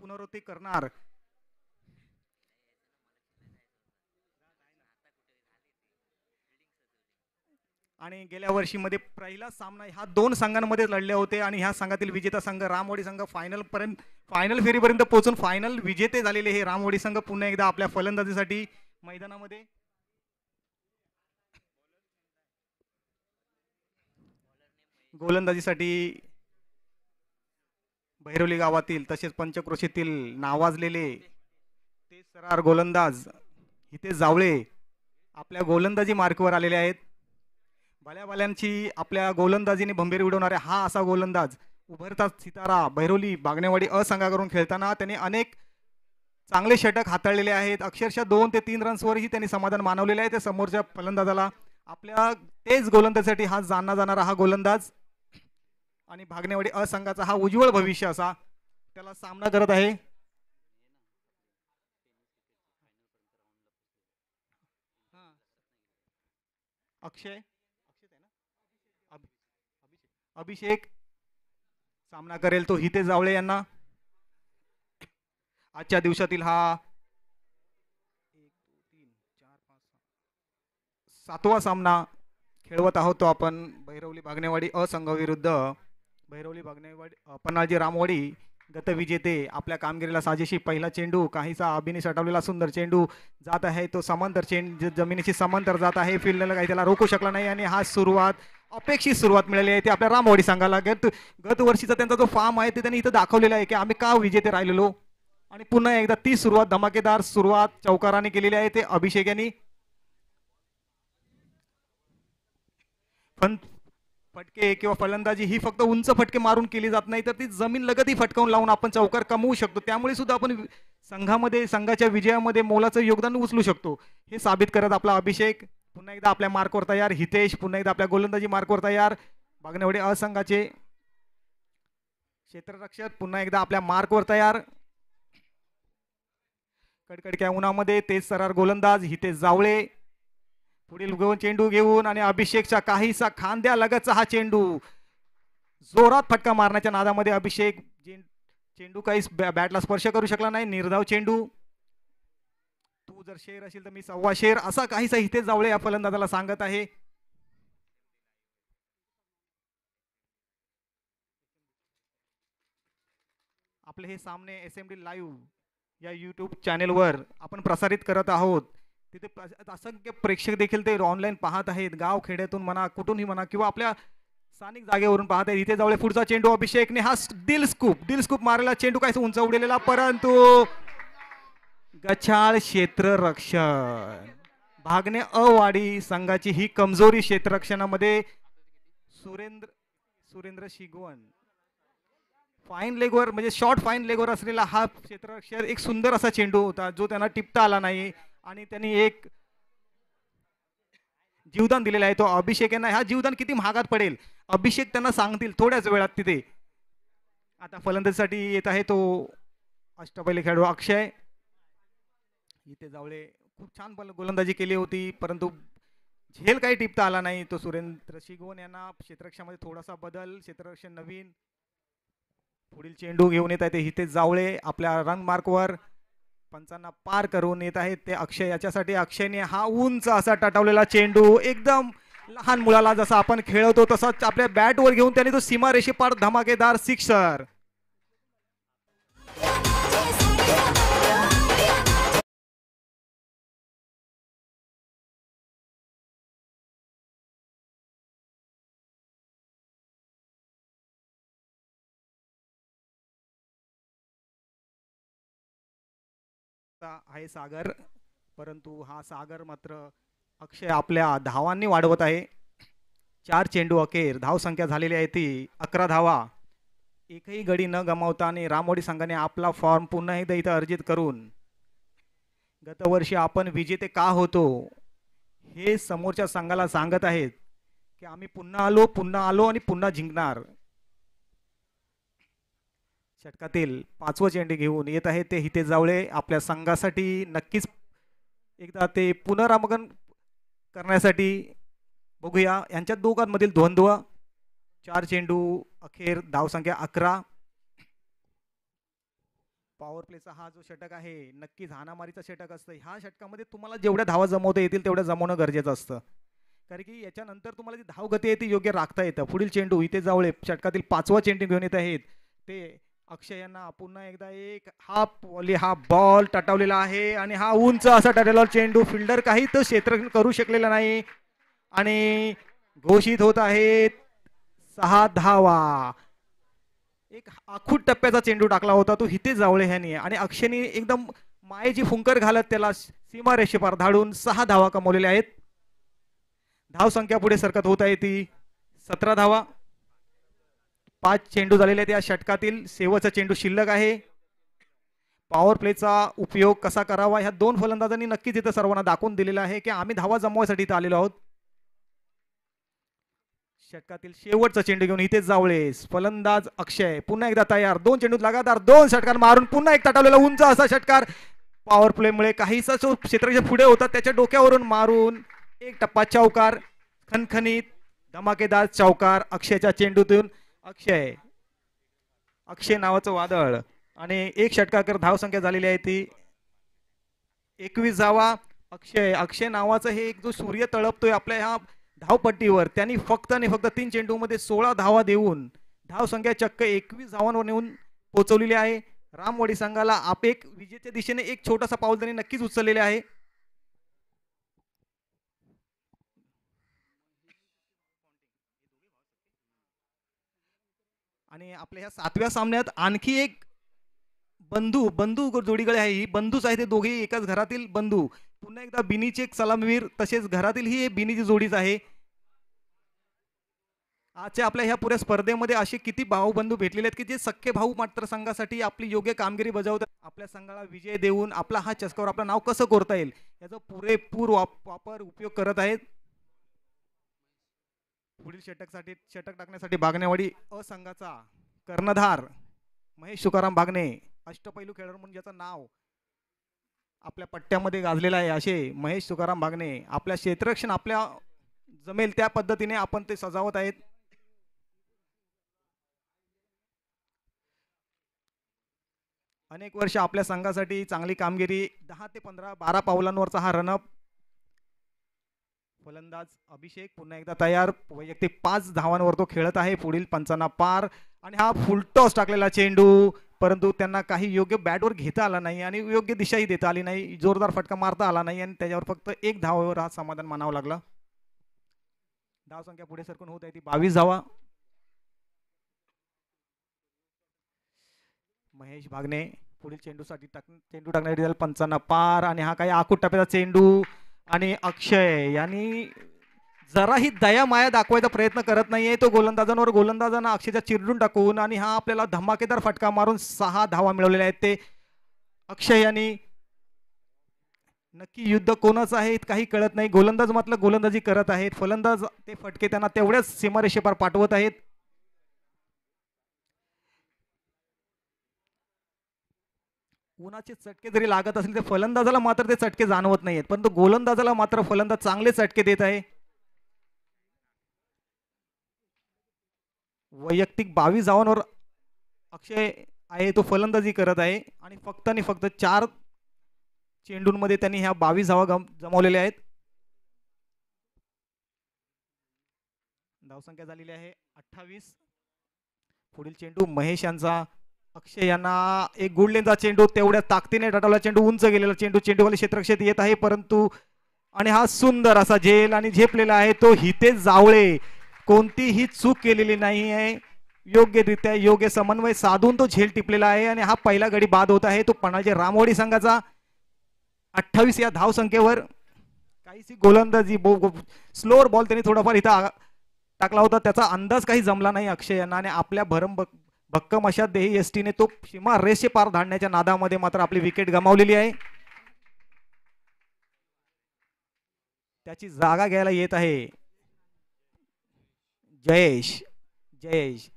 पुनरावृत्ती करणार आणि गेल्या वर्षीमध्ये पहिला सामना ह्या दोन संघांमध्ये लढले होते आणि ह्या संघातील विजेता संघ रामवाडी संघ पर्यंत फायनल फेरीपर्यंत पोहोचून फायनल विजेते झालेले हे रामवाडी संघ पुन्हा एकदा आपल्या फलंदाजीसाठी मैदानामध्ये गोलंदाजीसाठी भैरवली गावातील तसेच पंचक्रोशीतील नावाजलेले ते सरार गोलंदाज इथे जावळे आपल्या गोलंदाजी मार्कवर आलेले आहेत भल्याभाल्यांची आपल्या गोलंदाजीने भंभीर उडवणारे हा असा गोलंदाज उभरता सितारा भैरोली बागणेवाडी असंघाकरून खेळताना त्याने अनेक चांगले षटक हाताळलेले आहेत अक्षरशः दोन ते तीन रन्सवरही त्यांनी समाधान मानवलेले आहे त्या समोरच्या फलंदाजाला आपल्या तेच गोलंदाजासाठी हा जाणला जाणारा हा गोलंदाज आणि भागनेवाडी असंघाचा हा उज्ज्वल भविष्य असा त्याला सामना करत आहे अक्षय अभिषेक सामना करेल तो हिते जावळे यांना आजच्या दिवसातील हा सातवा सामना खेळवत आहोत तो आपण भैरवली भागनेवाडी असंघाविरुद्ध भैरवली भगनेवाडी पन्नाळजी रामवाडी गतविजेते आपल्या कामगिरीला साजेशी पहिला चेंडू काहीसा अभिने सटवलेला सुंदर चेंडू जात आहे तो समांतर चेंड जमिनीशी समांतर जात आहे फिल्डरला काही त्याला रोकू शकला नाही आणि हा सुरुवात अपेक्षित सुरुवात मिळाली आहे ते आपल्या रामवाडी सांगायला गत गत त्यांचा जो फॉर्म आहे ते त्यांनी इथं दाखवलेला आहे की आम्ही का विजेते राहिलेलो आणि पुन्हा एकदा ती सुरुवात धमाकेदार सुरुवात चौकाराने केलेली आहे ते अभिषेक यांनी पण फटके किंवा फलंदाजी ही फक्त उंच फटके मारून केली जात नाही तर ती जमीन लगतही फटकावून लावून आपण चौकार कमवू शकतो त्यामुळे सुद्धा आपण संघामध्ये संघाच्या विजयामध्ये मोलाचं योगदान उचलू शकतो हे साबित करत आपला अभिषेक पुन्हा एकदा आपल्या मार्कवर तयार हितेश पुन्हा एकदा आपल्या गोलंदाजी मार्कवर तयार बागनेवडे असंघाचे क्षेत्ररक्षक पुन्हा एकदा आपल्या मार्कवर तयार कडकडक्या उन्हामध्ये तेज सरार गोलंदाज हितेश जावळे पुढील घेऊन चेंडू घेऊन आणि अभिषेकच्या काहीसा खांद्या लगतचा हा चेंडू जोरात फटका मारण्याच्या नादामध्ये अभिषेक चेंडू काहीच बॅटला स्पर्श करू शकला नाही निर्धाव चेंडू तू जर शेर असेल तर मी सव्वा शेर असा काहीसा इथे जावळे या फलंदाजाला सांगत आहे आपले हे सामने एस एम डी लाईव्ह या यूट्यूब चॅनेलवर आपण प्रसारित करत आहोत तिथे असंख्य प्रेक्षक देखील ते ऑनलाईन पाहत आहेत गाव खेड्यातून म्हणा कुठूनही म्हणा किंवा आपल्या स्थानिक जागेवरून पाहत आहेत इथे जवळ पुढचा चेंडू अभिषेकने हा दिल स्कूप दिल स्कूप मारलेला चेंडू काय उंच उडलेला परंतु गछाळ क्षेत्ररक्षण भागने अवाडी संघाची ही कमजोरी क्षेत्ररक्षणामध्ये सुरेंद्र सुरेंद्र शिगवण फाईन लेगवर म्हणजे शॉर्ट फाईन लेगवर असलेला हा क्षेत्ररक्षक एक सुंदर असा चेंडू होता जो त्यांना टिपता आला नाही आणि त्यांनी एक जीवदान दिलेला आहे तो अभिषेक यांना हा जीवदान किती महागात पडेल अभिषेक त्यांना सांगतील थोड्याच वेळात तिथे आता फलंदाजीसाठी येत आहे तो अष्टपैले खेळाडू अक्षय इथे जावळे खूप छान गोलंदाजी केली होती परंतु झेल काही टिपता आला नाही तो सुरेंद्र शिगोन यांना क्षेत्ररक्षामध्ये थोडासा बदल क्षेत्ररक्षण नवीन पुढील चेंडू घेऊन येत आहे ते इथे जावळे आपल्या मार्कवर पंचांना पार करून येत आहेत ते अक्षय याच्यासाठी अक्षयने हा उंच असा टटवलेला चेंडू एकदम लहान मुलाला जसं आपण खेळवतो तसाच आपल्या बॅटवर घेऊन त्याने तो पार धमाकेदार सिक्सर आहे सागर परंतु हा सागर मात्र अक्षय आपल्या धावांनी वाढवत आहे चार चेंडू अखेर धावसंख्या झालेली आहे ती अकरा धावा एकही गडी न गमावता आणि रामवडी संघाने आपला फॉर्म पुन्हा एकदा इथं अर्जित करून गतवर्षी आपण विजेते का होतो हे समोरच्या संघाला सांगत आहेत की आम्ही पुन्हा आलो पुन्हा आलो आणि पुन्हा जिंकणार षटकातील पाचवं चेंडू घेऊन येत आहे ते हिते जावळे आपल्या संघासाठी नक्कीच एकदा ते पुनरामगन करण्यासाठी बघूया यांच्या दोघांमधील द्वंद्व चार चेंडू अखेर धावसंख्या अकरा पॉवर प्लेचा हा जो षटक आहे नक्की हानामारीचा षटक असतं ह्या षटकामध्ये तुम्हाला जेवढ्या धावा जमवता येतील तेवढ्या जमवणं गरजेचं असतं कारण की याच्यानंतर तुम्हाला जी धावगती आहे ती योग्य राखता येतं पुढील चेंडू इथे जावळे षटकातील पाचवा चेंडू घेऊन येत आहेत ते अक्षय यांना पुन्हा एकदा एक हा वॉली हा बॉल टटवलेला आहे आणि हा उंच असा टटवलेला चेंडू फिल्डर काही तर क्षेत्र करू शकलेला नाही आणि घोषित होत आहेत सहा धावा एक आखूट टप्प्याचा चेंडू टाकला होता तो हिते जावळे ह्याने आणि अक्षयने एकदम मायेची फुंकर घालत त्याला सीमारेषेपार धाडून सहा धावा कमवलेल्या आहेत धाव संख्या पुढे सरकत होत आहे ती सतरा धावा पाच चेंडू झालेले आहेत या षटकातील शेवटचा चेंडू शिल्लक आहे पॉवर प्लेचा उपयोग कसा करावा ह्या दोन फलंदाजांनी नक्कीच इथं सर्वांना दाखवून दिलेला आहे की आम्ही धावा जमवायसाठी इथं आलेलो आहोत षटकातील शेवटचा चेंडू घेऊन इथेच जावळेस फलंदाज अक्षय पुन्हा एकदा तयार दोन चेंडूत लगातार दोन षटकार मारून पुन्हा एक तटावलेला उंच असा षटकार पॉवर प्लेमुळे काहीसा जो क्षेत्राच्या पुढे होता त्याच्या डोक्यावरून मारून एक टप्पा चौकार खनखनीत धमाकेदार चौकार अक्षयच्या चेंडूतून अक्षय अक्षय नावाचं वादळ आणि एक षटकाकर धावसंख्या झालेली आहे ती एकवीस जावा अक्षय अक्षय नावाचं हे एक जो सूर्य तळपतोय आपल्या ह्या धावपट्टीवर त्यांनी फक्त आणि फक्त तीन चेंडूमध्ये सोळा धावा देऊन धावसंख्या चक्क एकवीस धावांवर नेऊन पोहोचवलेली आहे रामवाडी संघाला आप एक विजेच्या दिशेने एक छोटासा पाऊल त्यांनी नक्कीच उचललेला आहे आणि आपल्या ह्या सातव्या सामन्यात आणखी एक बंधू बंधू जोडीकडे आहे ही बंधूच आहे ते दोघे एकाच घरातील बंधू पुन्हा एकदा बिनीचे एक सलामवीर तसेच घरातील ही बिनीची जोडीच आहे आजच्या आपल्या ह्या पुऱ्या स्पर्धेमध्ये असे किती भाऊ बंधू भेटलेले आहेत की जे सख्खे भाऊ मात्र संघासाठी आपली योग्य कामगिरी बजावतात आपल्या संघाला विजय देऊन आपला हा चस्कावर आपलं नाव कसं कोरता येईल याचा पुरेपूर वाप वापर उपयोग करत आहेत पुढील षटकसाठी षटक टाकण्यासाठी बागणेवाडी असंघाचा कर्णधार महेश सुकाराम बागणे अष्टपैलू खेळाडू म्हणून ज्याचं नाव आपल्या पट्ट्यामध्ये गाजलेलं आहे असे महेश सुकाराम बागणे आपल्या क्षेत्ररक्षण आपल्या जमेल त्या पद्धतीने आपण ते सजावत आहेत अनेक वर्ष आपल्या संघासाठी चांगली कामगिरी दहा ते पंधरा बारा पावलांवरचा हा रनअप फलंदाज अभिषेक पुन्हा एकदा तयार वैयक्तिक पाच धावांवर तो खेळत आहे पुढील पंचांना पार आणि हा फुलटॉस टाकलेला चेंडू परंतु त्यांना काही योग्य बॅटवर घेता आला नाही आणि योग्य दिशाही देता आली नाही जोरदार फटका मारता आला नाही आणि त्याच्यावर फक्त एक धावावर हा समाधान मानावं लागला संख्या पुढे सरकून होत आहे ती बावीस धावा महेश भागने पुढील चेंडूसाठी टाक चेंडू टाकण्यासाठी पंचांना पार आणि हा काही आकूट टप्प्याचा चेंडू आणि अक्षय यांनी जराही दया माया दाखवायचा प्रयत्न करत नाहीये तो गोलंदाजांवर गोलंदाजांना अक्षयच्या चिरडून टाकून आणि हा आपल्याला धमाकेदार फटका मारून सहा धावा मिळवलेल्या आहेत ते अक्षय यांनी नक्की युद्ध कोणाचं आहे काही कळत नाही गोलंदाज मात्र गोलंदाजी करत आहेत फलंदाज ते फटके त्यांना तेवढ्याच सीमारेषेपार पाठवत आहेत उन्हाचे चटके जरी लागत असले तर फलंदाजाला मात्र ते चटके जाणवत नाहीत परंतु गोलंदाजाला मात्र फलंदाज चांगले चटके देत आहे वैयक्तिक बावीस धावांवर अक्षय आहे तो फलंदाजी करत आहे आणि फक्त आणि फक्त चार चेंडूंमध्ये त्यांनी ह्या बावीस धावा गम जमवलेल्या आहेत धावसंख्या झालेली आहे अठ्ठावीस पुढील चेंडू महेश यांचा अक्षय यांना एक गुडलेंचा चेंडू तेवढ्या ताकदीने डटावला चेंडू उंच गेलेला चेंडू चेंडूवाले क्षेत्रक्षेत येत आहे परंतु आणि हा सुंदर असा झेल आणि झेपलेला आहे तो हिते जावळे कोणतीही चूक केलेली नाही आहे योग्यरित्या योग्य समन्वय साधून तो झेल टिपलेला आहे आणि हा पहिला गडी बाद होत आहे तो पणाजे रामवाडी संघाचा अठ्ठावीस या धाव संख्येवर काहीशी गोलंदाजी बो स्लोअर बॉल त्यांनी थोडाफार इथं टाकला होता त्याचा अंदाज काही जमला नाही अक्षय यांना आणि आपल्या भरम भक्कम अशा देही एस टीने तो सीमा रेषे पार धाडण्याच्या नादामध्ये मात्र आपली विकेट गमावलेली आहे त्याची जागा घ्यायला येत आहे जयेश जयेश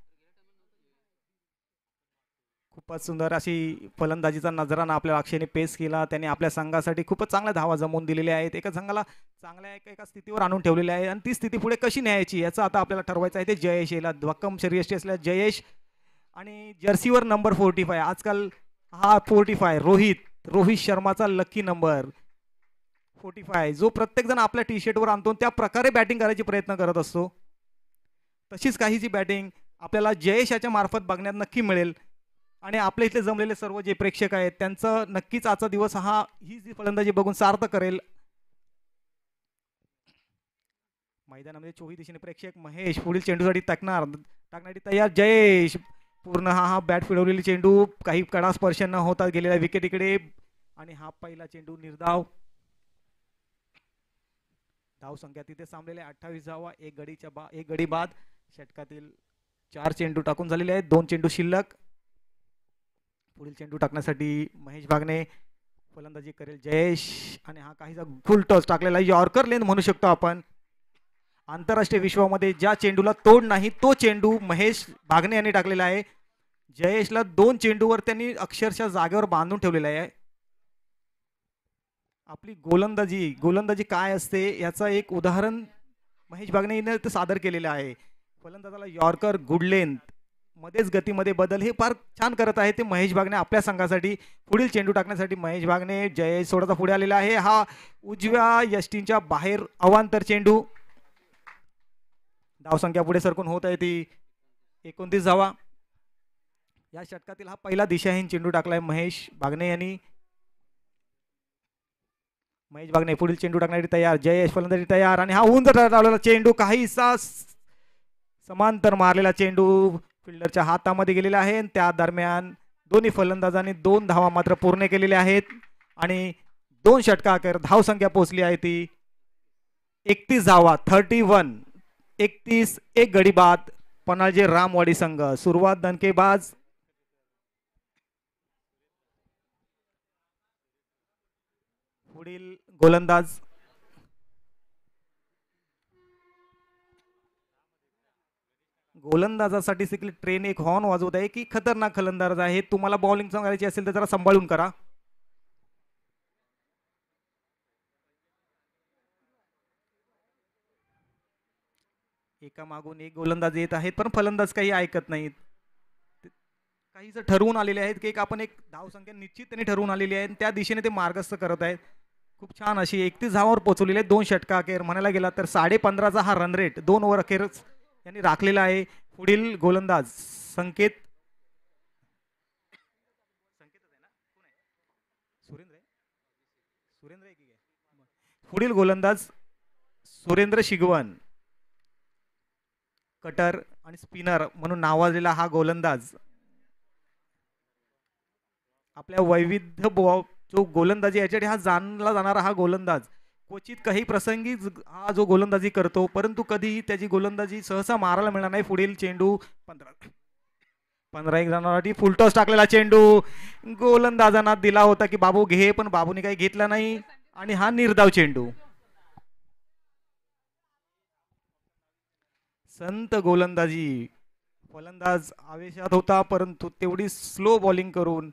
खूपच सुंदर अशी फलंदाजीचा नजराना आपल्या अक्षयने पेस केला त्याने आपल्या संघासाठी खूपच चांगल्या धावा जमवून दिलेल्या आहेत एका संघाला चांगल्या एका एका स्थितीवर आणून ठेवलेल्या आहे आणि ती स्थिती पुढे कशी न्यायची याचं आता आपल्याला ठरवायचं आहे ते जयेश येला भक्कम शरीर असल्या जयेश आणि जर्सीवर नंबर फोर्टी फाय आजकाल हा फोर्टी फाय रोहित रोहित शर्माचा लकी नंबर फोर्टी फाय जो प्रत्येकजण आपल्या टी शर्टवर आणतो त्या प्रकारे बॅटिंग करायचा प्रयत्न करत असतो तशीच काही जी बॅटिंग आपल्याला जयेशाच्या मार्फत बघण्यात नक्की मिळेल आणि आपल्या इथले जमलेले सर्व जे प्रेक्षक आहेत त्यांचं नक्कीच आजचा दिवस हा ही जी फलंदाजी बघून सार्थ करेल मैदानामध्ये चोवीस दिशेने प्रेक्षक महेश पुढील चेंडूसाठी टाकणार टाकण्यासाठी तयार जयेश पूर्ण हा हा बॅट फिरवलेली चेंडू काही कडा स्पर्श न होता गेलेला विकेट इकडे आणि हा पहिला चेंडू निर्धाव धाव संख्या तिथे सामलेल्या अठ्ठावीस धावा एक गडीच्या बा एक गडी बाद षटकातील चार चेंडू टाकून झालेले आहेत दोन चेंडू शिल्लक पुढील चेंडू टाकण्यासाठी महेश बागने फलंदाजी करेल जयेश आणि हा काहीसा फुल टॉस टाकलेला यॉर्कर लेन म्हणू शकतो आपण आंतरराष्ट्रीय विश्वामध्ये ज्या चेंडूला तोड नाही तो चेंडू महेश भागणे यांनी टाकलेला आहे जयेशला दोन चेंडूवर त्यांनी अक्षरशः जागेवर बांधून ठेवलेला आहे आपली गोलंदाजी गोलंदाजी काय असते याचा एक उदाहरण महेश यांनी यांनी सादर केलेलं आहे फलंदाजाला यॉर्कर गुडलेन मध्येच गतीमध्ये बदल हे फार छान करत आहे ते महेश बागणे आपल्या संघासाठी पुढील चेंडू टाकण्यासाठी महेश बागणे जयेश सोडाचा पुढे आलेला आहे हा उजव्या यष्टींच्या बाहेर अवांतर चेंडू धावसंख्या पुढे सरकून होत आहे ती एकोणतीस धावा या षटकातील हा पहिला दिशाहीन चेंडू टाकलाय महेश बागणे यांनी महेश बागणे पुढील चेंडू टाकण्यासाठी तयार जयेश फलंदाजी तयार आणि हा उंच लावलेला चेंडू काहीसा समांतर मारलेला चेंडू फिल्डरच्या हातामध्ये गेलेला आहे त्या दरम्यान दोन्ही फलंदाजांनी दोन धावा मात्र पूर्ण केलेल्या आहेत आणि दोन षटकाकर धावसंख्या पोहोचली आहे ती एकतीस धावा थर्टी वन एकतीस एक गडी बाद पणाजे रामवाडी संघ सुरुवात दणकेबाज पुढील गोलंदाज गोलंदाजासाठी सिकली ट्रेन एक हॉर्न वाजवत आहे की खतरनाक फलंदाज आहे तुम्हाला बॉलिंग सांगायची असेल तर जरा सांभाळून करा एका मागून एक गोलंदाज येत आहेत पण फलंदाज काही ऐकत नाहीत काही जर ठरवून आलेले आहेत की एक आपण एक धावसंख्या निश्चित त्यांनी ठरवून आलेली आहे त्या दिशेने ते मार्गस्थ करत आहेत खूप छान अशी एकतीस धावावर पोहोचवलेली आहे दोन षटका अखेर म्हणायला गेला तर साडे पंधराचा हा रन रेट दोन ओव्हर अखेरच यांनी राखलेला आहे पुढील गोलंदाज संकेत सुरेंद्र सुरेंद्र पुढील गोलंदाज सुरेंद्र शिगवन कटर आणि स्पिनर म्हणून नावाजलेला हा गोलंदाज आपल्या वैविध्य जो गोलंदाजी याच्यासाठी हा जाणला जाणारा हा गोलंदाज क्वचित काही प्रसंगी हा जो गोलंदाजी करतो परंतु कधीही त्याची गोलंदाजी सहसा मारायला मिळणार नाही पुढील चेंडू पंधरा पंधरा एक जणांसाठी फुलटॉस टाकलेला चेंडू गोलंदाजांना दिला होता की बाबू घे पण बाबूने काही घेतला नाही आणि हा निर्धाव चेंडू संत गोलंदाजी फलंदाज आवेशात होता परंतु तेवढी स्लो बॉलिंग करून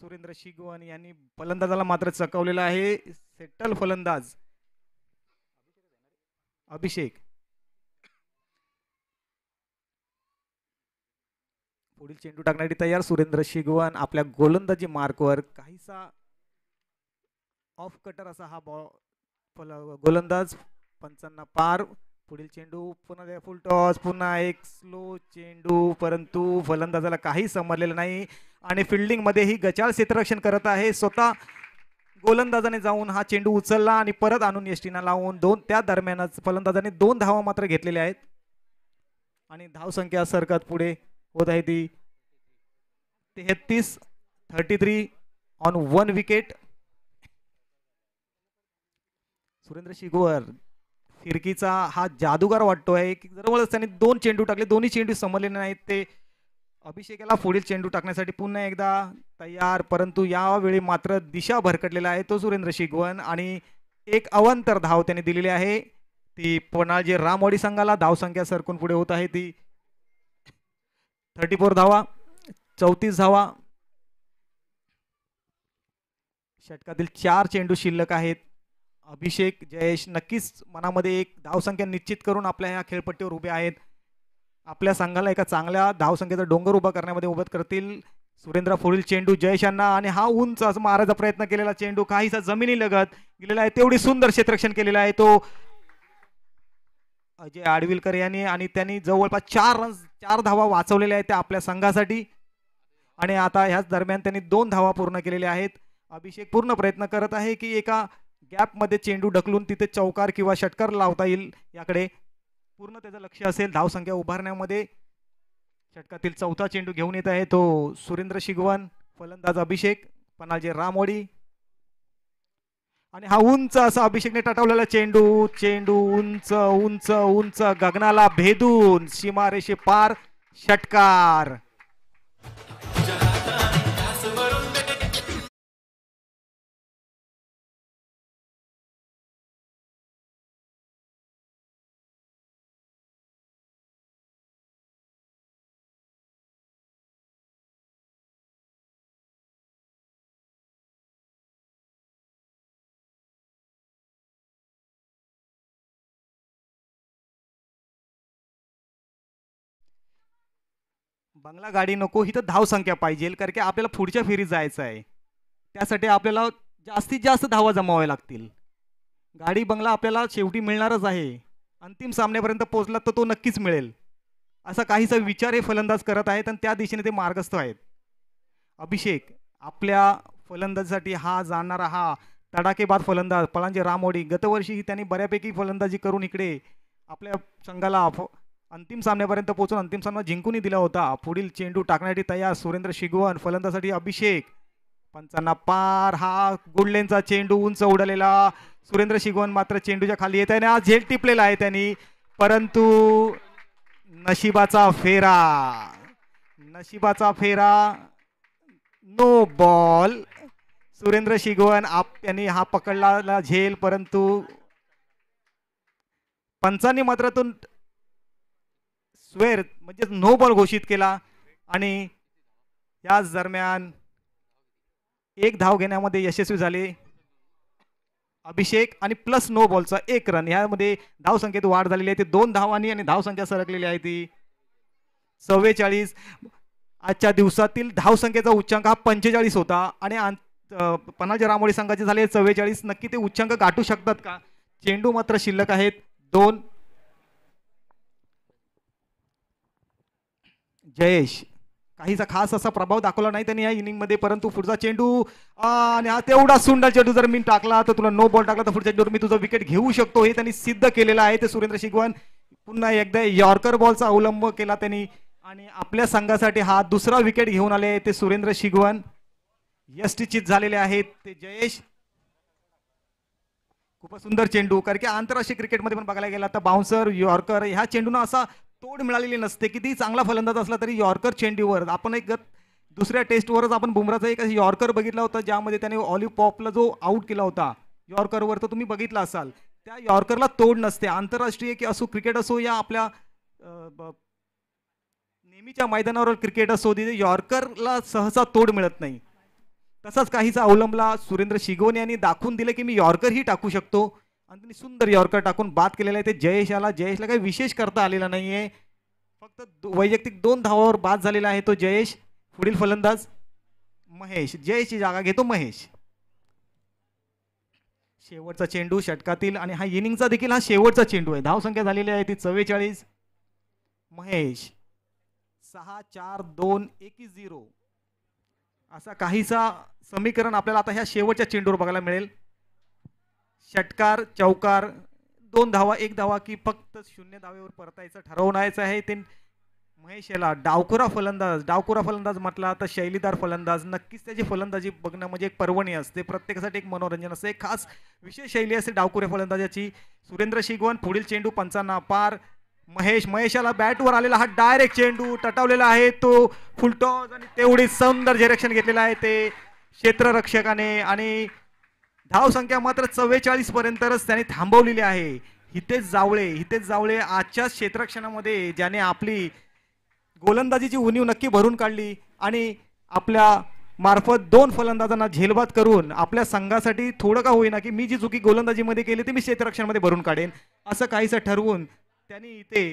सुरेंद्र शिगवन यांनी फलंदाजाला मात्र चकवलेला आहे सेटल फलंदाज अभिषेक पुढील चेंडू टाकण्यासाठी तयार सुरेंद्र शिगवन आपल्या गोलंदाजी मार्कवर काहीसा ऑफ कटर असा हा बॉ गोलंदाज पंचांना पार पुढील चेंडू पुन्हा फुल टॉस पुन्हा एक स्लो चेंडू परंतु फलंदाजाला काही समजलेलं नाही आणि ही गचाळ क्षेत्ररक्षण करत आहे स्वतः गोलंदाजाने जाऊन हा चेंडू उचलला आणि परत आणून यष्टीना लावून दोन त्या दरम्यानच फलंदाजाने दोन धावा मात्र घेतलेल्या आहेत आणि धावसंख्या सरकत पुढे होत आहे ती तेहतीस thirty three on one wicket Surendra Shigwan फिरकीचा हा जादूगार वाटतोय जवळच त्यांनी दोन चेंडू टाकले दोन्ही चेंडू समजले नाहीत ते अभिषेकाला पुढील चेंडू टाकण्यासाठी पुन्हा एकदा तयार परंतु यावेळी मात्र दिशा भरकटलेला आहे तो सुरेंद्र शिगवन आणि एक अवंतर धाव त्याने दिलेली आहे ती पणाळ जे रामवाडी संघाला धावसंख्या सरकून पुढे होत आहे ती थर्टी फोर धावा चौतीस धावा षटकातील चार चेंडू शिल्लक आहेत अभिषेक जयेश नक्कीच मनामध्ये एक धावसंख्या निश्चित करून आपल्या ह्या खेळपट्टीवर उभे आहेत आपल्या संघाला एका चांगल्या धावसंख्येचा डोंगर उभा करण्यामध्ये मदत करतील सुरेंद्र पुढील चेंडू जयेश आणि हा उंच मारायचा प्रयत्न केलेला चेंडू काहीसा जमिनी लगत गेलेला आहे तेवढी सुंदर क्षेत्रक्षण केलेला आहे तो अजय आडविलकर यांनी आणि त्यांनी जवळपास चार रन्स चार धावा वाचवलेल्या आहेत त्या आपल्या संघासाठी आणि आता ह्याच दरम्यान त्यांनी दोन धावा पूर्ण केलेल्या आहेत अभिषेक पूर्ण प्रयत्न करत आहे की एका गॅपमध्ये चेंडू ढकलून तिथे चौकार किंवा षटकार लावता येईल याकडे पूर्ण त्याचं लक्ष असेल धावसंख्या उभारण्यामध्ये षटकातील चौथा चेंडू घेऊन येत आहे तो सुरेंद्र शिगवन फलंदाज अभिषेक पनाजे रामोडी आणि हा उंच असा अभिषेकने टाटवलेला चेंडू चेंडू उंच उंच उंच गगनाला भेदून सीमारेषे पार षटकार बंगला गाडी नको ही तर धावसंख्या पाहिजे कारण की आपल्याला पुढच्या फेरीत जायचं आहे त्यासाठी आपल्याला जास्तीत जास्त धावा जमाव्या लागतील गाडी बंगला आपल्याला शेवटी मिळणारच आहे अंतिम सामन्यापर्यंत पोहोचला तर तो नक्कीच मिळेल असा काहीसा विचार हे फलंदाज करत आहेत आणि त्या दिशेने ते मार्गस्थ आहेत अभिषेक आपल्या फलंदाजीसाठी हा जाणारा हा तडाकेबाद फलंदाज पळांजे रामोडी गतवर्षी त्यांनी बऱ्यापैकी फलंदाजी करून इकडे आपल्या संघाला अंतिम सामन्यापर्यंत पोहोचून अंतिम सामना जिंकूनही दिला होता पुढील चेंडू टाकण्यासाठी तयार सुरेंद्र शिगवन फलंदासाठी अभिषेक पंचांना पार हा गुडलेनचा चेंडू उंच उडलेला सुरेंद्र शिगवन मात्र चेंडूच्या खाली येत आहे आज झेल टिपलेला आहे त्यांनी परंतु नशिबाचा फेरा नशिबाचा फेरा नो बॉल सुरेंद्र शिगवन आप यांनी हा पकडला झेल परंतु पंचांनी मात्र तो स्वेर म्हणजेच नो बॉल घोषित केला आणि त्याच दरम्यान एक धाव घेण्यामध्ये यशस्वी झाले अभिषेक आणि प्लस नो बॉलचा एक रन यामध्ये धावसंख्येत वाढ झालेली आहे ते दोन धावांनी आणि धावसंख्या सरकलेली आहे ती चव्वेचाळीस आजच्या दिवसातील धावसंख्येचा उच्चांक हा पंचेचाळीस होता आणि पन्हाळच्या रामोळी संघाचे झाले चव्वेचाळीस नक्की ते उच्चांक गाठू शकतात का चेंडू मात्र शिल्लक आहेत दोन जयेश काहीचा खास असा प्रभाव दाखवला नाही त्यांनी या इनिंगमध्ये परंतु पुढचा चेंडू आणि हा तेवढा सुंडा चेंडू जर मी टाकला तर तुला नो बॉल टाकला तर पुढच्या चेंडूवर मी तुझं विकेट घेऊ शकतो हे त्यांनी सिद्ध केलेलं आहे ते सुरेंद्र शिगवान पुन्हा एकदा यॉर्कर बॉलचा अवलंब केला त्यांनी आणि आपल्या संघासाठी हा दुसरा विकेट घेऊन आले ते सुरेंद्र शिगवान यष्टीचित झालेले आहेत ते जयेश खूपच सुंदर चेंडू कारण की आंतरराष्ट्रीय क्रिकेटमध्ये पण बघायला गेला तर बाउन्सर यॉर्कर ह्या चेंडूनं असा तोड मिळालेली नसते किती चांगला फलंदाज असला तरी यॉर्कर चेंडूवर आपण एक दुसऱ्या टेस्टवरच आपण बुमराचा एक यॉर्कर बघितला होता ज्यामध्ये त्याने ऑलिव्ह पॉपला जो आऊट केला होता यॉर्करवर तर तुम्ही बघितला असाल त्या यॉर्करला तोड नसते आंतरराष्ट्रीय की असो क्रिकेट असो या आपल्या नेहमीच्या मैदानावर क्रिकेट असो तिथे यॉर्करला सहसा तोड मिळत नाही तसाच काहीचा अवलंबला सुरेंद्र शिगोने यांनी दाखवून दिलं की मी यॉर्करही टाकू शकतो आणि त्यांनी सुंदर यॉर्कर टाकून बाद केलेला आहे ते आला जयेशला काही विशेष करता आलेला नाही आहे फक्त वैयक्तिक दोन धावावर बाद झालेला आहे तो जयेश पुढील फलंदाज महेश जयेशची जागा घेतो महेश शेवटचा चेंडू षटकातील आणि हा इनिंगचा देखील हा शेवटचा चेंडू आहे धावसंख्या झालेली आहे ती चव्वेचाळीस महेश सहा चार दोन एक झिरो असा काहीसा समीकरण आपल्याला आता ह्या शेवटच्या चेंडूवर बघायला मिळेल षटकार चौकार दोन धावा एक धावा की फक्त शून्य धावेवर परतायचं ठरवणायचं आहे ते महेश याला डावखुरा फलंदाज डावकुरा फलंदाज म्हटला तर शैलीदार फलंदाज नक्कीच त्याची फलंदाजी बघणं म्हणजे एक पर्वणी असते प्रत्येकासाठी एक मनोरंजन असते एक खास विशेष शैली असते डावकुरे फलंदाजाची सुरेंद्र शिगवन पुढील चेंडू पंचांना पार महेश महेशाला बॅटवर आलेला हा डायरेक्ट चेंडू टटावलेला आहे तो फुलटॉज आणि तेवढी सौंदर्य झेरेक्शन घेतलेला आहे ते क्षेत्ररक्षकाने आणि धाव संख्या मात्र चव्वेचाळीस पर्यंतच त्याने थांबवलेली आहे हितेश जावळे हितेश जावळे आजच्या क्षेत्रक्षणामध्ये ज्याने आपली गोलंदाजीची उणीव नक्की भरून काढली आणि आपल्या मार्फत दोन फलंदाजांना झेलबाद करून आपल्या संघासाठी थोडं का होईना की मी जी चुकी गोलंदाजीमध्ये केली ती मी क्षेत्ररक्षणामध्ये भरून काढेन असं काहीसं ठरवून त्यांनी इथे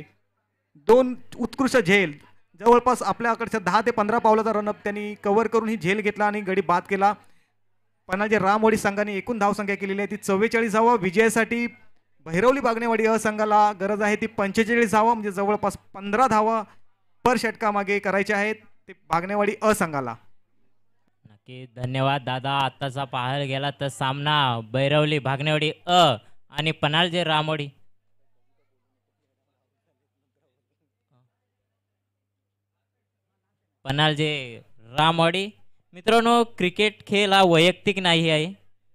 दोन उत्कृष्ट झेल जवळपास आपल्याकडच्या दहा ते पंधरा पावलाचा रनअप त्यांनी कव्हर करून ही झेल घेतला आणि गडी बाद केला राम रामोडी संघाने एकूण धावसंख्या केलेली आहे ती चव्वेचाळीस धावा विजयासाठी भैरवली बागणेवाडी असंघाला संघाला गरज आहे ती पंचेचाळीस धावा म्हणजे जवळपास पंधरा धावा पर षटकामागे करायचे आहेत ते बागणेवाडी अ संघाला नक्की धन्यवाद दादा आत्ताचा पाहायला गेला तर सामना भैरवली भागणेवाडी अ आणि पनालजे रामोडी पनालजे रामोडी मित्रांनो क्रिकेट खेळ हा वैयक्तिक नाही आहे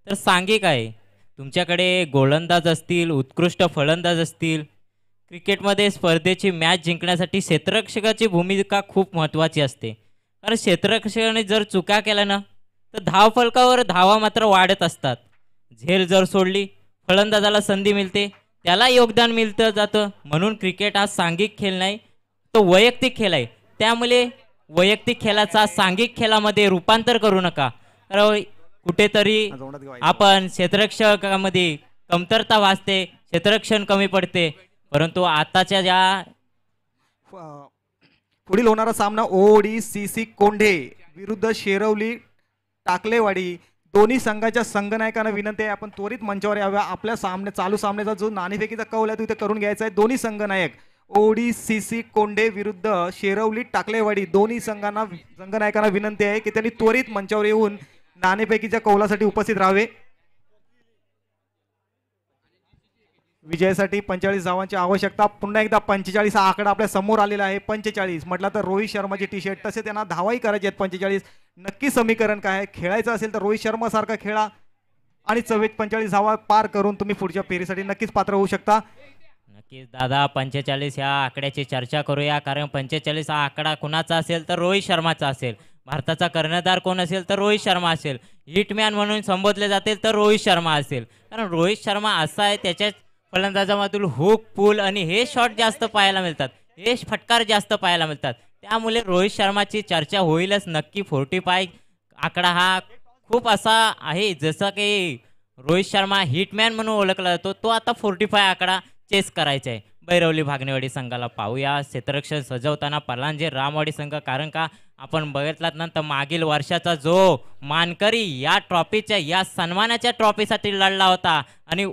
तर सांघिक आहे तुमच्याकडे गोलंदाज असतील उत्कृष्ट फलंदाज असतील क्रिकेटमध्ये स्पर्धेची मॅच जिंकण्यासाठी क्षेत्ररक्षकाची भूमिका खूप महत्त्वाची असते कारण क्षेत्ररक्षकाने जर चुका केल्या ना तर धावफलकावर धावा मात्र वाढत असतात झेल जर सोडली फलंदाजाला संधी मिळते त्याला योगदान मिळतं जातं म्हणून क्रिकेट हा सांघिक खेळ नाही तो वैयक्तिक खेळ आहे त्यामुळे वैयक्तिक खेळाचा सांघिक खेळामध्ये रूपांतर करू नका कुठेतरी आपण क्षेत्रक्षकामध्ये कमतरता वाचते क्षेत्ररक्षण कमी पडते परंतु आताच्या ज्या पुढील होणारा सामना ओडी सी सी कोंढे विरुद्ध शेरवली टाकलेवाडी दोन्ही संघाच्या संघनायकांना विनंती आहे आपण त्वरित मंचावर याव्या आपल्या सामने चालू सामन्याचा जो नाणेफेकीचा कौल आहे तो इथे करून घ्यायचा आहे दोन्ही संघनायक ओडी सी सी कोंडे विरुद्ध शेरवली टाकलेवाडी दोन्ही संघांना संघनायकांना विनंती आहे की त्यांनी त्वरित मंचावर येऊन नाणेपैकीच्या कौलासाठी उपस्थित राहावे विजयासाठी पंचेचाळीस धावांची आवश्यकता पुन्हा एकदा पंचेचाळीस हा आकडा आपल्या समोर आलेला आहे पंचेचाळीस म्हटलं तर रोहित शर्माची टी शर्ट तसे त्यांना धावाही करायचे आहेत पंचेचाळीस नक्की समीकरण काय खेळायचं असेल तर रोहित सारखा खेळा आणि चव्वेच पंचेचाळीस धावा पार करून तुम्ही पुढच्या फेरीसाठी नक्कीच पात्र होऊ शकता नक्कीच दादा पंचेचाळीस ह्या आकड्याची चर्चा करूया कारण पंचेचाळीस हा आकडा कुणाचा असेल तर रोहित शर्माचा असेल भारताचा कर्णधार कोण असेल तर रोहित शर्मा असेल हिटमॅन म्हणून संबोधले जातील तर रोहित शर्मा असेल कारण रोहित शर्मा असा आहे त्याच्या फलंदाजामधून हुक पूल आणि हे शॉट जास्त पाहायला मिळतात हे फटकार जास्त पाहायला मिळतात त्यामुळे रोहित शर्माची चर्चा होईलच नक्की फोर्टी फाय आकडा हा खूप असा आहे जसं की रोहित शर्मा हिटमॅन म्हणून ओळखला जातो तो आता फोर्टी फाय आकडा चेस करायचे आहे बैरवली भागनेवाडी संघाला पाहूया क्षेत्ररक्षण सजवताना पलांजे रामवाडी संघ कारण का आपण बघितलात नंतर मागील वर्षाचा जो मानकरी या ट्रॉफीच्या या सन्मानाच्या ट्रॉफीसाठी लढला होता आणि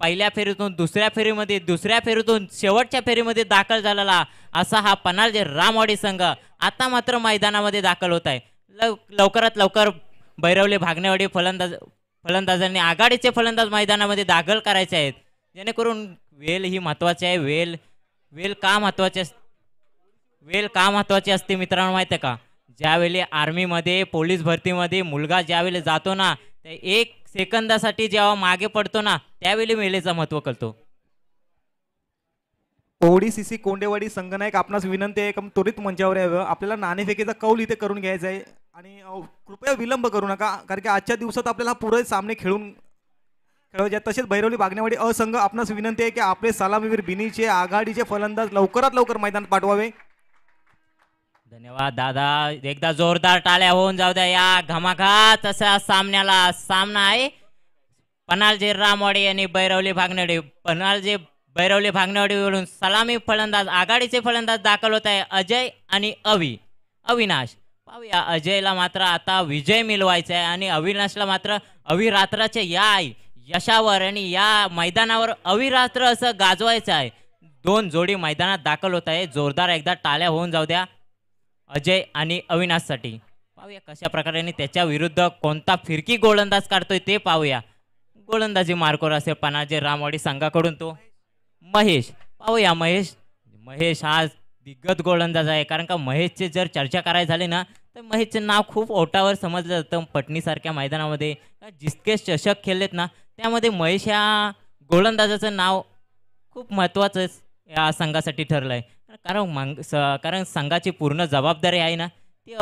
पहिल्या फेरीतून दुसऱ्या फेरीमध्ये दुसऱ्या फेरीतून शेवटच्या फेरीमध्ये दाखल झालेला असा हा पनालजे रामवाडी संघ आता मात्र मैदानामध्ये दाखल होत आहे लव लवकरात लवकर बैरवली भागनेवाडी फलंदाज फलंदाजांनी आघाडीचे फलंदाज मैदानामध्ये दाखल करायचे आहेत जेणेकरून वेल ही महत्वाची आहे वेल वेल का महत्वाची वेल का महत्वाची असते मित्रांनो माहिती आहे का ज्यावेळी आर्मीमध्ये पोलीस भरतीमध्ये मुलगा ज्यावेळी जातो ना ते एक सेकंदासाठी जेव्हा मागे पडतो ना त्यावेळी वेळेचं महत्त्व कळतो सी सी कोंडेवाडी संगनायक आपणास विनंती आहे का त्वरित मंचावर यावं आपल्याला नाणेफेकेचा कौल इथे करून घ्यायचा आहे आणि कृपया विलंब करू नका कारण की आजच्या दिवसात आपल्याला पुरे सामने खेळून खेळवल्या म्हणजे तसेच भैरवली बागणेवाडी असंघ आपणास विनंती आहे की आपले सलामीवीर बिनीचे आघाडीचे फलंदाज लवकरात लवकर मैदान पाठवावे धन्यवाद दादा एकदा जोरदार टाळ्या होऊन जाऊ द्या या घमाघात असा सामन्याला सामना आहे पनालजी रामवाडी आणि बैरवली भागनवडी पनालजी बैरवली भागनेवाडीवरून सलामी फलंदाज आघाडीचे फलंदाज दाखल होत आहे अजय आणि अवि अविनाश पाहूया अजयला मात्र आता विजय मिळवायचा आहे आणि अविनाशला मात्र अविरात्राचे या आई यशावर आणि या मैदानावर अविरात्र असं गाजवायचं आहे दोन जोडी मैदानात दाखल होत आहे जोरदार एकदा टाळ्या होऊन जाऊ द्या अजय आणि अविनाशसाठी पाहूया कशा प्रकारे त्याच्या विरुद्ध कोणता फिरकी गोलंदाज काढतोय ते पाहूया गोलंदाजी मारकोर असेल पणाजे रामवाडी संघाकडून तो महेश पाहूया महेश महेश हा दिग्गज गोलंदाज आहे कारण का महेशचे जर चर्चा करायची झाली ना तर महेशचे नाव खूप ओटावर समजलं जातं पटणीसारख्या मैदानामध्ये जितके चषक खेळलेत ना त्यामध्ये महेश ह्या गोलंदाजाचं नाव खूप महत्त्वाचं या संघासाठी ठरलं आहे कारण मंग स कारण संघाची पूर्ण जबाबदारी आहे ना ती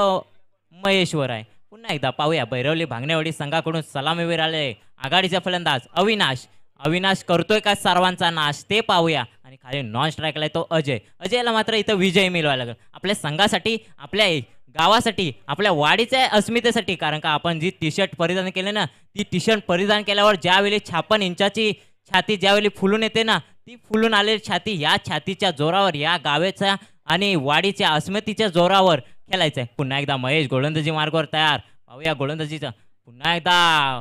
महेशवर आहे पुन्हा एकदा पाहूया भैरवली भांगणेवाडी संघाकडून सलामीवीर आले आघाडीचा फलंदाज अविनाश अविनाश करतोय का सर्वांचा नाश ते पाहूया आणि खाली नॉन स्ट्राईकला तो अजय अजयला मात्र इथं विजय मिळवायला लागेल आपल्या संघासाठी आपल्या गावासाठी आपल्या वाडीच्या अस्मितेसाठी कारण का आपण जी टी शर्ट परिधान केले ना ती टी शर्ट परिधान केल्यावर ज्यावेळी छापन इंचाची छाती ज्यावेळी फुलून येते ना ती फुलून आलेली छाती या छातीच्या जोरावर या गावेच्या आणि वाडीच्या अस्मितेच्या जोरावर खेळायचं आहे पुन्हा एकदा महेश गोलंदाजी मार्गावर तयार पाहूया गोलंदाजीचा पुन्हा एकदा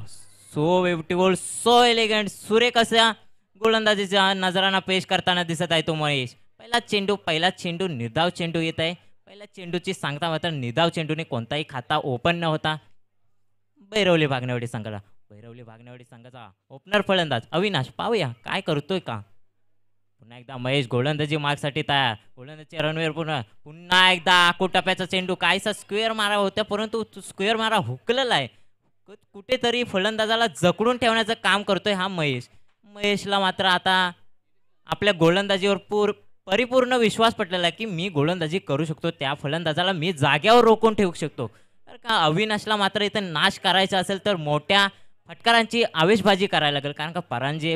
सो ब्युटिफुल सो एलिगंट सुरेख असा गोलंदाजीचा नजरांना पेश करताना दिसत आहे तो महेश पहिला चेंडू पहिला चेंडू निर्धाव चेंडू येत आहे पहिल्या चेंडूची सांगता मात्र निदाव चेंडूने कोणताही खाता ओपन न होता बैरवली भागण्यावडी संघाला बैरवली भागण्यावडी संघाचा ओपनर फलंदाज अविनाश पाहूया काय करतोय का पुन्हा एकदा महेश गोलंदाजी मार्कसाठी तयार गोलंदाजी रनवेअर पुन्हा पुन्हा एकदा आकुटप्याचा चेंडू काहीसा स्क्वेअर मारा होत्या परंतु स्क्वेअर मारा हुकलेला आहे कुठेतरी फलंदाजाला जकडून ठेवण्याचं काम करतोय हा महेश महेशला मात्र आता आपल्या गोलंदाजीवर पूर परिपूर्ण विश्वास पटलेला की मी गोलंदाजी करू शकतो त्या फलंदाजाला मी जाग्यावर रोखून ठेवू शकतो तर का अविनाशला मात्र इथं नाश करायचा असेल तर मोठ्या फटकारांची आवेशबाजी करायला लागेल कारण का परांजे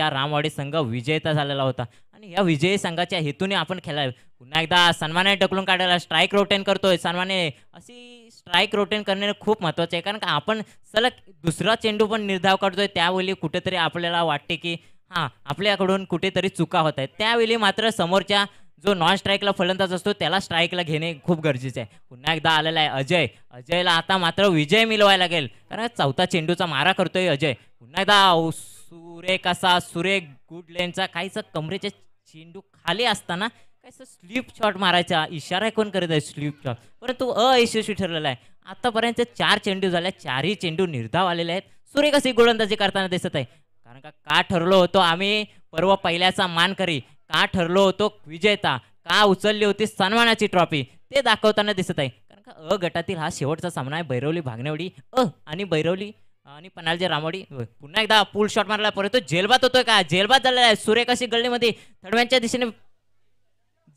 हा रामवाडी संघ विजेता झालेला होता आणि या विजयी संघाच्या हेतूने आपण खेळायला पुन्हा एकदा सन्माने ढकलून काढायला स्ट्राईक रोटेन करतोय सन्माने अशी स्ट्राईक रोटेन करणे खूप महत्त्वाचं आहे कारण का आपण सलग दुसरा चेंडू पण निर्धाव करतोय त्यावेळी कुठेतरी आपल्याला वाटते की हां आपल्याकडून कुठेतरी चुका होत आहेत त्यावेळी मात्र समोरच्या जो नॉन स्ट्राईकला फलंदाज असतो त्याला स्ट्राईकला घेणे खूप गरजेचे आहे पुन्हा एकदा आलेला आहे अजय अजयला आता मात्र विजय मिळवायला लागेल कारण चौथा चेंडूचा मारा करतोय अजय पुन्हा एकदा सुरे कसा सुरेख गुड लेनचा काहीसा कमरेचे चेंडू खाली असताना काहीच स्लीप शॉट मारायचा इशारा कोण करत आहे स्लीप शॉट परंतु अयशस्वी ठरलेला आहे आतापर्यंत चार चेंडू झाल्या चारही चेंडू निर्धाव आलेले आहेत सुरेख कशी गोलंदाजी करताना दिसत आहे कारण का का ठरलो होतो आम्ही पर्व पहिल्याचा मान करी का ठरलो होतो विजेता का उचलली होती सन्मानाची ट्रॉफी ते दाखवताना दिसत आहे कारण का अ गटातील हा शेवटचा सामना आहे बैरवली भागनेवडी अ आणि बैरवली आणि पनालजी रामोडी पुन्हा एकदा पूल शॉट मारला परत जेलबात होतोय का जेलबात झालेला आहे सुरेख अशी गल्लीमध्ये थडव्यांच्या दिशेने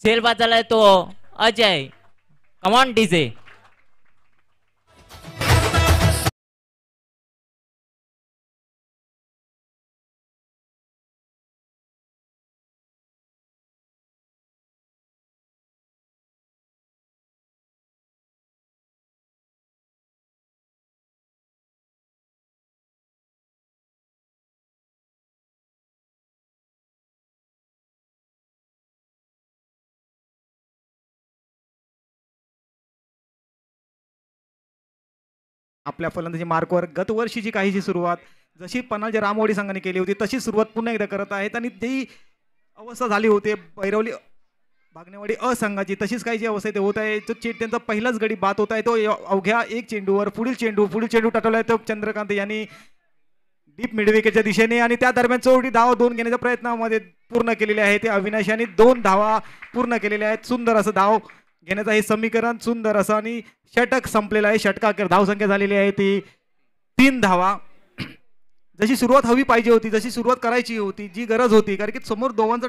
जेलबात झालाय तो अजय कमॉन डीजे आपल्या फलंदाजी मार्कवर गतवर्षी जी सुरुवात जशी जे रामवाडी संघाने केली होती तशी सुरुवात पुन्हा एकदा करत आहेत आणि ती अवस्था झाली होती बैरवली भागनेवाडी असंघाची तशीच काही जी अवस्था ते होत आहे तो चेंड त्यांचा पहिलाच गडी बात होत आहे तो अवघ्या एक चेंडूवर पुढील चेंडू पुढील चेंडू टाटवला आहे तो चंद्रकांत यांनी डीप मिडविकेटच्या दिशेने आणि त्या दरम्यान चौडी धावा दोन घेण्याच्या प्रयत्नामध्ये पूर्ण केलेले आहे ते अविनाश यांनी दोन धावा पूर्ण केलेले आहेत सुंदर असं धाव घेण्याचं हे समीकरण सुंदर असं आणि षटक संपलेलं आहे षटकाकर धावसंख्या झालेली आहे ती तीन धावा जशी सुरुवात हवी पाहिजे होती जशी सुरुवात करायची होती जी गरज होती कारण की समोर दोघांचा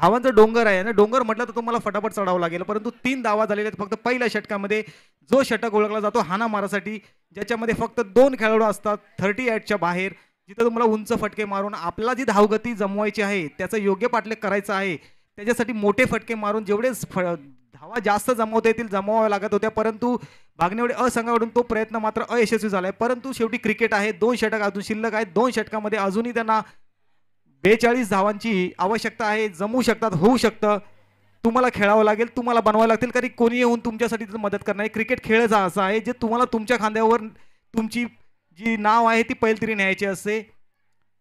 धावांचा डोंगर आहे ना डोंगर म्हटलं तर तुम्हाला फटाफट चढावं लागेल परंतु तीन धावा झालेल्या आहेत फक्त पहिल्या षटकामध्ये जो षटक ओळखला जातो हाना मारासाठी ज्याच्यामध्ये फक्त दोन खेळाडू असतात थर्टी ॲटच्या बाहेर जिथं तुम्हाला उंच फटके मारून आपला जी धावगती जमवायची आहे त्याचं योग्य पाटले करायचं आहे त्याच्यासाठी मोठे फटके मारून जेवढे फ धावा जास्त जमवता येतील जमवाव्या लागत होत्या परंतु भागनेवडे असंघाकडून तो प्रयत्न मात्र अयशस्वी झाला आहे परंतु शेवटी क्रिकेट आहे दोन षटक अजून शिल्लक आहेत दोन षटकामध्ये अजूनही त्यांना बेचाळीस धावांची आवश्यकता आहे जमू शकतात होऊ शकतं तुम्हाला खेळावं लागेल तुम्हाला बनवावं लागतील कारण कोणी येऊन तुमच्यासाठी मदत करणार आहे क्रिकेट खेळच असा आहे जे तुम्हाला तुमच्या खांद्यावर तुमची जी नाव आहे ती पैलतरी न्यायची असते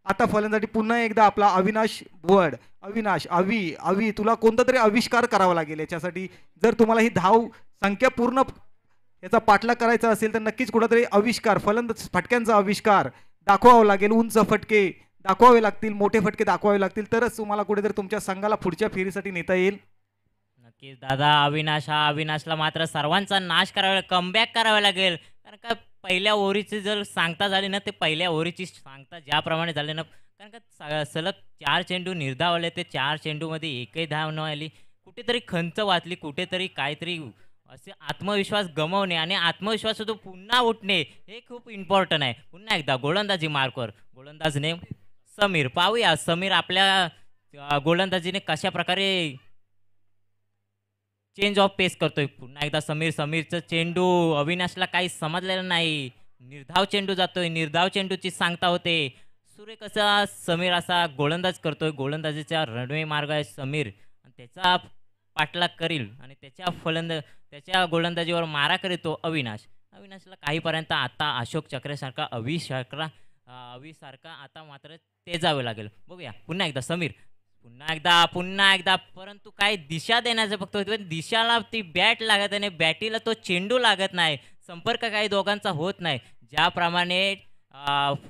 आता फलंदासाठी पुन्हा एकदा आपला अविनाश वड अविनाश अवी अवी तुला कोणता तरी आविष्कार करावा लागेल याच्यासाठी जर तुम्हाला ही धाव संख्या पूर्ण याचा पाठलाग करायचा असेल तर नक्कीच कुठेतरी आविष्कार फलंद फटक्यांचा आविष्कार दाखवावा लागेल उंच फटके दाखवावे लागतील मोठे फटके दाखवावे लागतील तरच तुम्हाला कुठेतरी तुमच्या संघाला पुढच्या फेरीसाठी नेता येईल नक्कीच दादा अविनाश हा अविनाशला मात्र सर्वांचा नाश करावा कमबॅक करावा लागेल कारण का पहिल्या ओव्हरीचे जर सांगता झाले ना ते पहिल्या ओव्हरीची सांगता ज्याप्रमाणे झाले ना कारण का सलग चार चेंडू निर्धावले ते चार चेंडूमध्ये एकही धाव न आली कुठेतरी खंच वाचली कुठेतरी काहीतरी असे आत्मविश्वास गमवणे आणि आत्मविश्वास तो पुन्हा उठणे हे खूप इम्पॉर्टंट आहे पुन्हा एकदा गोलंदाजी मार्कवर गोलंदाज नेम समीर पाहूया समीर आपल्या गोलंदाजीने कशा प्रकारे चेंज ऑफ पेस करतोय पुन्हा एकदा समीर समीरचं चेंडू अविनाशला काही समजलेलं नाही निर्धाव चेंडू जातोय निर्धाव चेंडूची सांगता होते सूर्य कसा समीर असा गोलंदाज करतोय गोलंदाजीचा रणवे मार्ग आहे समीर त्याचा पाठलाग करील आणि त्याच्या फलंद त्याच्या गोलंदाजीवर मारा करीतो अविनाश अविनाशला काहीपर्यंत आता अशोक चक्रेसारखा अविशक्रा अविसारखा आता मात्र ते जावे लागेल बघूया पुन्हा एकदा समीर पुन्हा एकदा पुन्हा एकदा परंतु काय दिशा देण्याचं फक्त दिशाला ती बॅट लागत आणि बॅटीला तो चेंडू लागत नाही संपर्क काही दोघांचा होत नाही ज्याप्रमाणे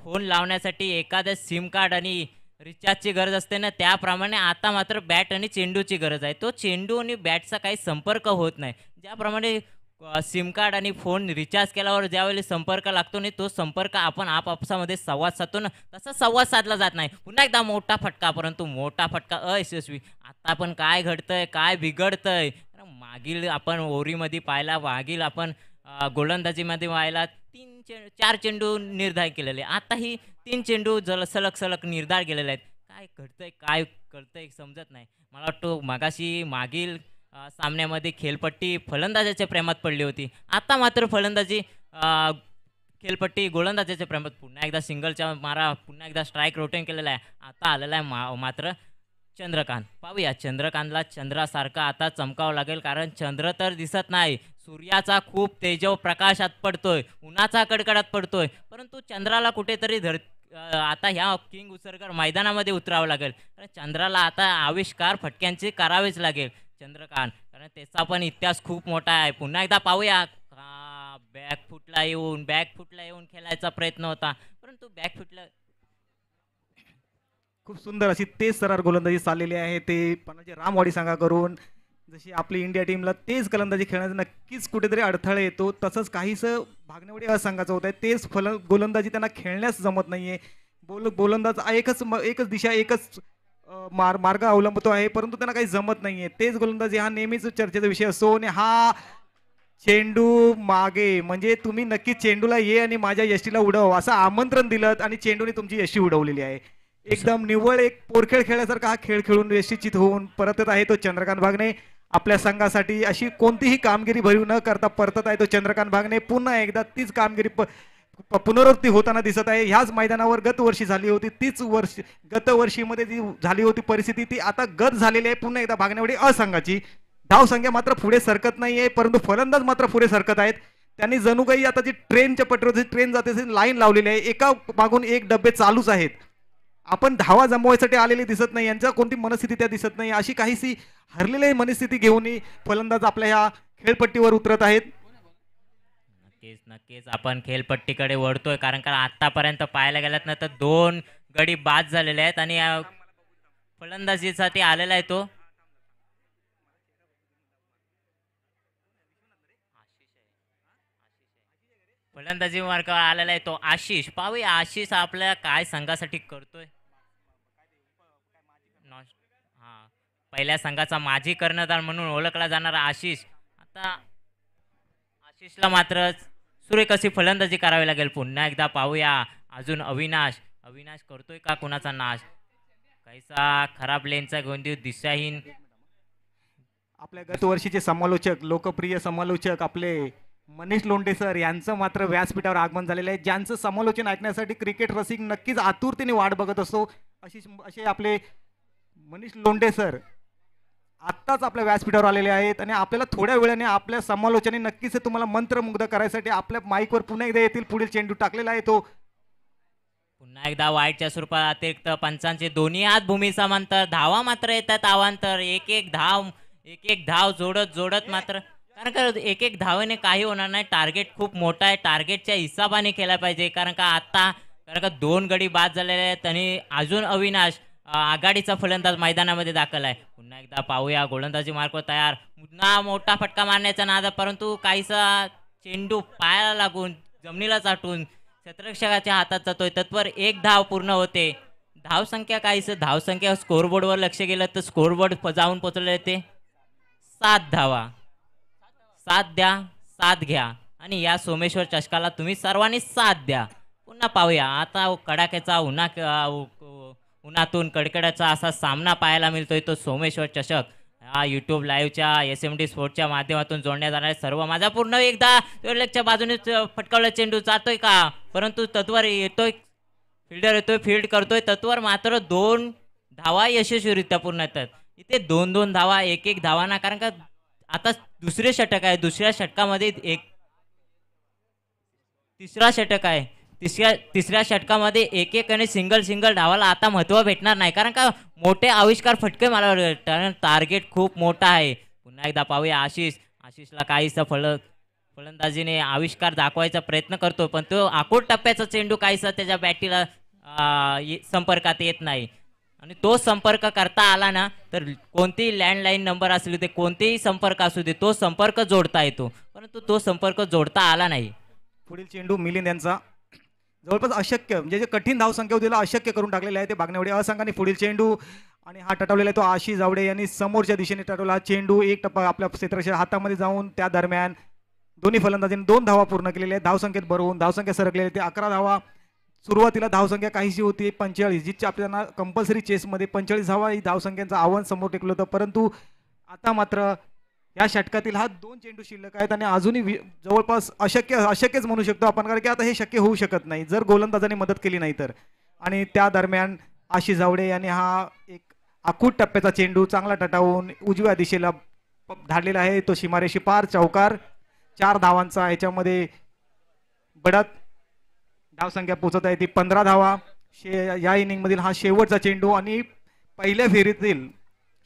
फोन लावण्यासाठी एखादं सिम कार्ड आणि रिचार्जची गरज असते ना त्याप्रमाणे आता मात्र बॅट आणि चेंडूची गरज आहे तो चेंडू आणि बॅटचा काही संपर्क होत नाही ज्याप्रमाणे सिम कार्ड आणि फोन रिचार्ज केल्यावर ज्यावेळी संपर्क लागतो नाही तो संपर्क आपण आपापसामध्ये संवाद साधतो ना तसा संवाद साधला जात नाही पुन्हा एकदा मोठा फटका परंतु मोठा फटका अयशस्वी आता आपण काय घडतंय काय बिघडतंय मागील आपण ओरीमध्ये पाहिला मागील आपण गोलंदाजीमध्ये व्हायला तीन चे चार चेंडू निर्धार केलेले आताही तीन चेंडू जल सलग सलग निर्धार केलेले आहेत काय घडतंय काय कळतंय समजत नाही मला वाटतो मागाशी मागील सामन्यामध्ये खेळपट्टी फलंदाजाच्या प्रेमात पडली होती आता मात्र फलंदाजी खेळपट्टी गोलंदाजाच्या प्रेमात पुन्हा एकदा सिंगलच्या मारा पुन्हा एकदा स्ट्राईक रोटेन केलेला आहे आता आलेला आहे मा मात्र चंद्रकांत पाहूया चंद्रकांतला चंद्रासारखा आता चमकावं लागेल कारण चंद्र तर दिसत नाही सूर्याचा खूप तेजव प्रकाशात पडतोय उन्हाचा कडकडात पडतोय परंतु चंद्राला कुठेतरी धर आता ह्या किंग उसरकर मैदानामध्ये उतरावं लागेल चंद्राला आता आविष्कार फटक्यांचे करावेच लागेल चंद्रकांत कारण त्याचा पण इतिहास खूप मोठा आहे पुन्हा एकदा पाहूया बॅक फुटला येऊन बॅक फुटला येऊन खेळायचा प्रयत्न होता परंतु बॅक फुटला खूप सुंदर अशी तेच सरार गोलंदाजी चाललेली आहे ते म्हणजे रामवाडी सांगा करून जशी आपली इंडिया टीमला तेच गोलंदाजी खेळण्यात नक्कीच कुठेतरी अडथळे येतो तसंच काहीसं भागण्यावडी असं सांगायचं आहे तेच फल गोलंदाजी त्यांना खेळण्यास जमत नाहीये आहे बोल गोलंदाज एकच एकच दिशा एकच मार मार्ग अवलंबतो आहे परंतु त्यांना काही जमत नाहीये तेच गोलंदाजी हा नेहमीच चर्चेचा विषय असतो आणि हा चेंडू मागे म्हणजे तुम्ही नक्की चेंडूला ये आणि माझ्या यष्टीला उडव असं आमंत्रण दिलं आणि चेंडूने तुमची यष्टी उडवलेली आहे एकदम निव्वळ एक पोरखेळ खेळल्यासारखा हा खेळ खेळून चित होऊन परतत आहे तो चंद्रकांत भागणे आपल्या संघासाठी अशी कोणतीही कामगिरी भरू न करता परतत आहे तो चंद्रकांत भागणे पुन्हा एकदा तीच कामगिरी प पुनरावृत्ती होताना दिसत आहे ह्याच मैदानावर गतवर्षी झाली होती तीच वर्ष गतवर्षीमध्ये जी झाली होती परिस्थिती ती आता गत झालेली आहे पुन्हा एकदा भागण्यावडी असंघाची संख्या मात्र पुढे सरकत नाही आहे परंतु फलंदाज मात्र पुढे सरकत आहेत त्यांनी जणू काही आता जी ट्रेनच्या पटरीवरती ट्रेन जाते लाईन लावलेली आहे एका मागून एक डबे चालूच आहेत आपण धावा जमवायसाठी आलेली दिसत नाही यांच्या कोणती मनस्थिती त्या दिसत नाही अशी काहीशी हरलेली मनस्थिती घेऊनही फलंदाज आपल्या ह्या खेळपट्टीवर उतरत आहेत नक्कीच नक्कीच आपण खेळपट्टीकडे वळतोय कारण का आतापर्यंत पाहायला गेलात ना तर दोन गडी बाद झालेले आहेत आणि फलंदाजी फलंदाजीसाठी आलेला आहे तो फलंदाजी मार्ग आलेला आहे तो आशिष पाहूया आशिष आपल्या काय संघासाठी करतोय हा पहिल्या संघाचा माजी कर्णधार म्हणून ओळखला जाणारा आशिष आता क्रिशला मात्र सुरेख फलंदाजी करावी लागेल पुन्हा एकदा पाहूया अजून अविनाश अविनाश करतोय का कोणाचा नाश काहीसा खराब लेनचा गोंदी दिशाहीन आपल्या गतवर्षीचे समालोचक लोकप्रिय समालोचक आपले मनीष लोंडे सर यांचं मात्र व्यासपीठावर आगमन झालेलं आहे ज्यांचं समालोचन ऐकण्यासाठी क्रिकेट रसिक नक्कीच आतुरतेने वाट बघत असतो अशी असे आपले मनीष लोंडे सर आत्ताच आपल्या व्यासपीठावर आलेले आहेत आणि आपल्याला थोड्या वेळाने आपल्या समालोचने नक्कीच तुम्हाला मंत्रमुग्ध करायसाठी आपल्या माईकवर पुन्हा एकदा येतील पुढील चेंडू टाकलेला आहे तो पुन्हा एकदा वाईटच्या स्वरूपात अतिरिक्त पंचांचे दोन्ही हात भूमी समांतर धावा मात्र येतात आवांतर एक एक धाव एक एक धाव जोडत जोडत मात्र कारण का एक एक धावेने काही होणार नाही टार्गेट खूप मोठा आहे टार्गेटच्या हिसाबाने केला पाहिजे कारण का आत्ता कारण का दोन गडी बाद झालेले आहेत आणि अजून अविनाश आघाडीचा फलंदाज मैदानामध्ये दाखल आहे पुन्हा एकदा पाहूया गोलंदाजी मार्को तयार पुन्हा मोठा फटका मारण्याचा नाद परंतु काहीसा चेंडू पायाला लागून जमिनीला चाटून छत्रक्षकाच्या हातात जातोय तत्पर एक धाव पूर्ण होते धावसंख्या काहीच धावसंख्या स्कोरबोर्डवर लक्ष गेलं तर स्कोरबोर्ड जाऊन पोचले येते सात धावा सात द्या सात घ्या आणि या सोमेश्वर चषकाला तुम्ही सर्वांनी साथ द्या पुन्हा पाहूया आता कडाक्याचा उन्हा उन्हातून कडकडाचा असा सामना पाहायला मिळतोय तो सोमेश्वर चषक हा यूट्यूब लाईव्हच्या एस एम डी स्पोर्टच्या माध्यमातून जोडण्यात आहे सर्व माझा पूर्ण एकदा दोन बाजूने फटकावला चेंडू जातोय का परंतु तत्वर येतोय फिल्डर येतोय फील्ड करतोय तत्वर मात्र दोन धावा यशस्वीरित्या पूर्ण येतात इथे दोन दोन धावा एक एक ना कारण का आता दुसरे षटक आहे दुसऱ्या षटकामध्ये एक तिसरा षटक आहे तिसऱ्या तिसऱ्या षटकामध्ये एक एक आणि सिंगल सिंगल डावाला आता महत्त्व भेटणार नाही कारण का मोठे आविष्कार फटके मला कारण टार्गेट खूप मोठा आहे पुन्हा एकदा पाहूया आशिष आशिषला काहीसा फळ फलंदाजीने आविष्कार दाखवायचा प्रयत्न करतो पण तो आकोट टप्प्याचा चेंडू काहीसा त्याच्या बॅटीला संपर्कात येत नाही आणि तो संपर्क करता आला ना तर कोणतीही लँडलाईन नंबर असू ते कोणतेही संपर्क असू दे तो संपर्क जोडता येतो परंतु तो संपर्क जोडता आला नाही पुढील चेंडू मिलिंद यांचा जवळपास अशक्य म्हणजे जे कठीण धावसंख्या होतीला अशक्य करून टाकलेले आहे ते बागण्यावडे असंघाने पुढील चेंडू आणि हा टटवलेला आहे तो आशी जावडे यांनी समोरच्या दिशेने टटवला हा चेंडू एक टप्पा आपल्या क्षेत्राच्या हातामध्ये जाऊन त्या दरम्यान दोन्ही फलंदाजीने दोन धावा पूर्ण केलेल्या आहेत धावसंख्येत बरवून धावसंख्या सरकलेली ते अकरा धावा सुरुवातीला धावसंख्या काहीशी होती पंचेचाळीस जी आपल्याला कंपल्सरी चेसमध्ये पंचेचाळीस धावा ही धावसंख्यांचं आव्हान समोर टेकलं होतं परंतु आता मात्र या षटकातील हा दोन चेंडू शिल्लक आहेत आणि अजूनही जवळपास अशक्य अशक्यच म्हणू शकतो आपण कारण की आता हे शक्य होऊ शकत नाही जर गोलंदाजाने मदत केली नाही तर आणि त्या दरम्यान आशिष जावडे यांनी हा एक आकूट टप्प्याचा चेंडू चांगला टटावून उजव्या दिशेला धाडलेला आहे तो शिमारेशी पार चौकार चार धावांचा याच्यामध्ये बडत धावसंख्या पोचत आहे ती पंधरा धावा शे या इनिंगमधील हा शेवटचा चेंडू आणि पहिल्या फेरीतील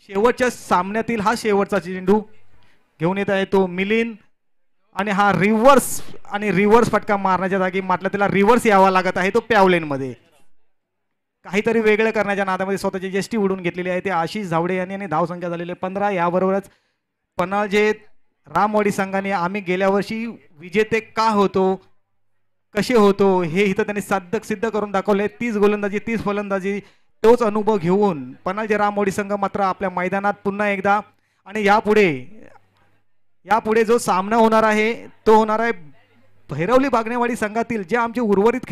शेवटच्या सामन्यातील हा शेवटचा चेंडू घेऊन येत आहे तो मिलिन आणि हा रिव्हर्स आणि रिव्हर्स फटका मारण्याच्या जागी म्हटलं त्याला रिव्हर्स यावा लागत आहे तो मध्ये काहीतरी वेगळं करण्याच्या नादामध्ये स्वतःची जेष्टी उडून घेतलेली आहे ते आशिष झावडे यांनी आणि धावसंख्या झालेली आहे पंधरा याबरोबरच पन्हाळ जे रामवाडी संघाने आम्ही गेल्या वर्षी विजेते का होतो कसे होतो हे इथं त्यांनी साध्य सिद्ध करून दाखवले तीस गोलंदाजी तीस फलंदाजी तोच अनुभव घेऊन पनाळजे रामवाडी संघ मात्र आपल्या मैदानात पुन्हा एकदा आणि यापुढे यापुढे जो सामना होणार आहे तो होणार आहे भैरवली बागणेवाडी संघातील जे आमचे उर्वरित खेळाडू